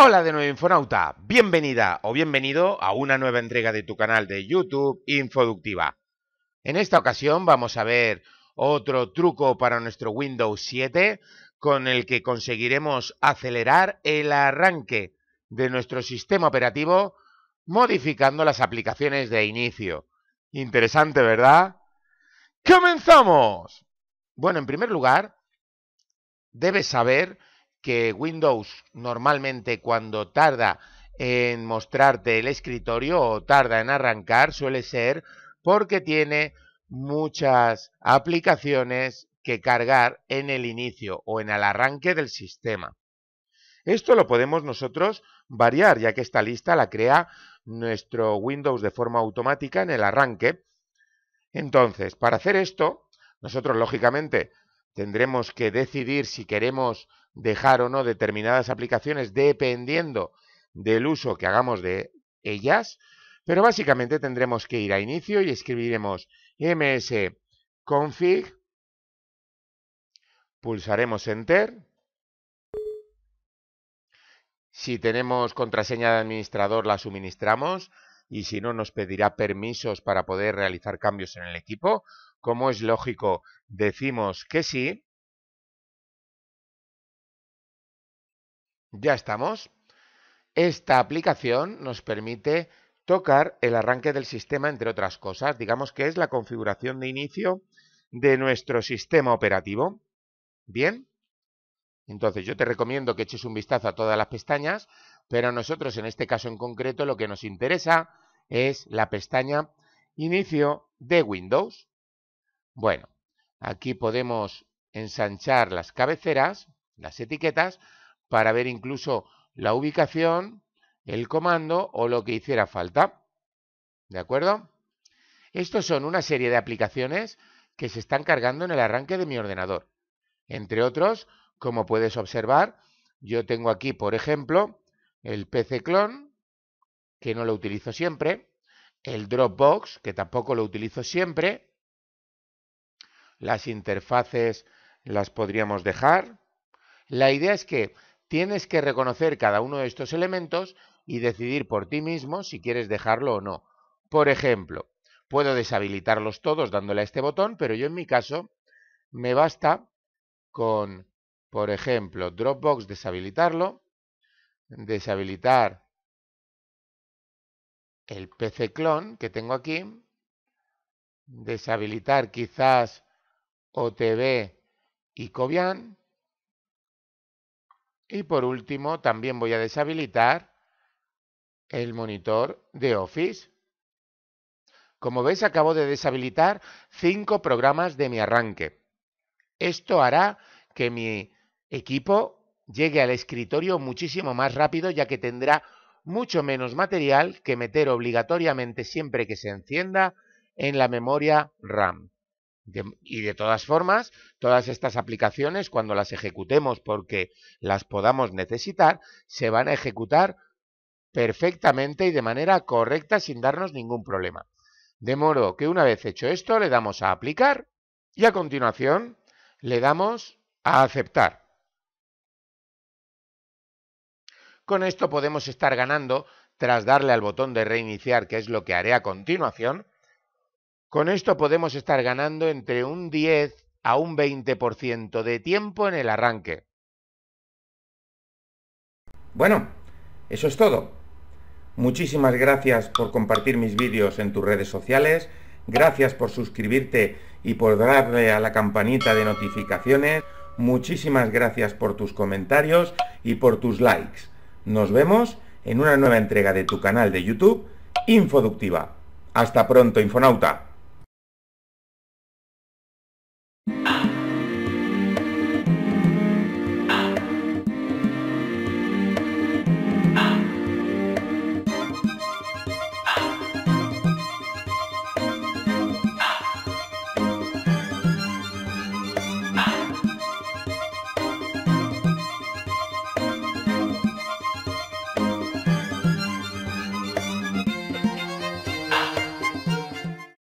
Hola de nuevo Infonauta, bienvenida o bienvenido a una nueva entrega de tu canal de YouTube Infoductiva. En esta ocasión vamos a ver otro truco para nuestro Windows 7 con el que conseguiremos acelerar el arranque de nuestro sistema operativo modificando las aplicaciones de inicio. Interesante, ¿verdad? ¡Comenzamos! Bueno, en primer lugar, debes saber que Windows normalmente cuando tarda en mostrarte el escritorio o tarda en arrancar suele ser porque tiene muchas aplicaciones que cargar en el inicio o en el arranque del sistema. Esto lo podemos nosotros variar, ya que esta lista la crea nuestro Windows de forma automática en el arranque. Entonces, para hacer esto, nosotros lógicamente tendremos que decidir si queremos dejar o no determinadas aplicaciones dependiendo del uso que hagamos de ellas, pero básicamente tendremos que ir a inicio y escribiremos msconfig, pulsaremos enter, si tenemos contraseña de administrador la suministramos y si no nos pedirá permisos para poder realizar cambios en el equipo, como es lógico decimos que sí, Ya estamos. Esta aplicación nos permite tocar el arranque del sistema, entre otras cosas. Digamos que es la configuración de inicio de nuestro sistema operativo. Bien. Entonces yo te recomiendo que eches un vistazo a todas las pestañas, pero a nosotros en este caso en concreto lo que nos interesa es la pestaña Inicio de Windows. Bueno, aquí podemos ensanchar las cabeceras, las etiquetas, para ver incluso la ubicación, el comando o lo que hiciera falta. ¿De acuerdo? Estos son una serie de aplicaciones que se están cargando en el arranque de mi ordenador. Entre otros, como puedes observar, yo tengo aquí, por ejemplo, el PC Clone, que no lo utilizo siempre, el Dropbox, que tampoco lo utilizo siempre, las interfaces las podríamos dejar. La idea es que Tienes que reconocer cada uno de estos elementos y decidir por ti mismo si quieres dejarlo o no. Por ejemplo, puedo deshabilitarlos todos dándole a este botón, pero yo en mi caso me basta con, por ejemplo, Dropbox deshabilitarlo, deshabilitar el PC clon que tengo aquí, deshabilitar quizás OTV y Cobian, y por último, también voy a deshabilitar el monitor de Office. Como veis, acabo de deshabilitar cinco programas de mi arranque. Esto hará que mi equipo llegue al escritorio muchísimo más rápido, ya que tendrá mucho menos material que meter obligatoriamente siempre que se encienda en la memoria RAM y de todas formas, todas estas aplicaciones, cuando las ejecutemos porque las podamos necesitar, se van a ejecutar perfectamente y de manera correcta sin darnos ningún problema. De modo que una vez hecho esto, le damos a aplicar y a continuación le damos a aceptar. Con esto podemos estar ganando tras darle al botón de reiniciar, que es lo que haré a continuación, con esto podemos estar ganando entre un 10 a un 20% de tiempo en el arranque. Bueno, eso es todo. Muchísimas gracias por compartir mis vídeos en tus redes sociales, gracias por suscribirte y por darle a la campanita de notificaciones, muchísimas gracias por tus comentarios y por tus likes. Nos vemos en una nueva entrega de tu canal de YouTube, Infoductiva. Hasta pronto, Infonauta.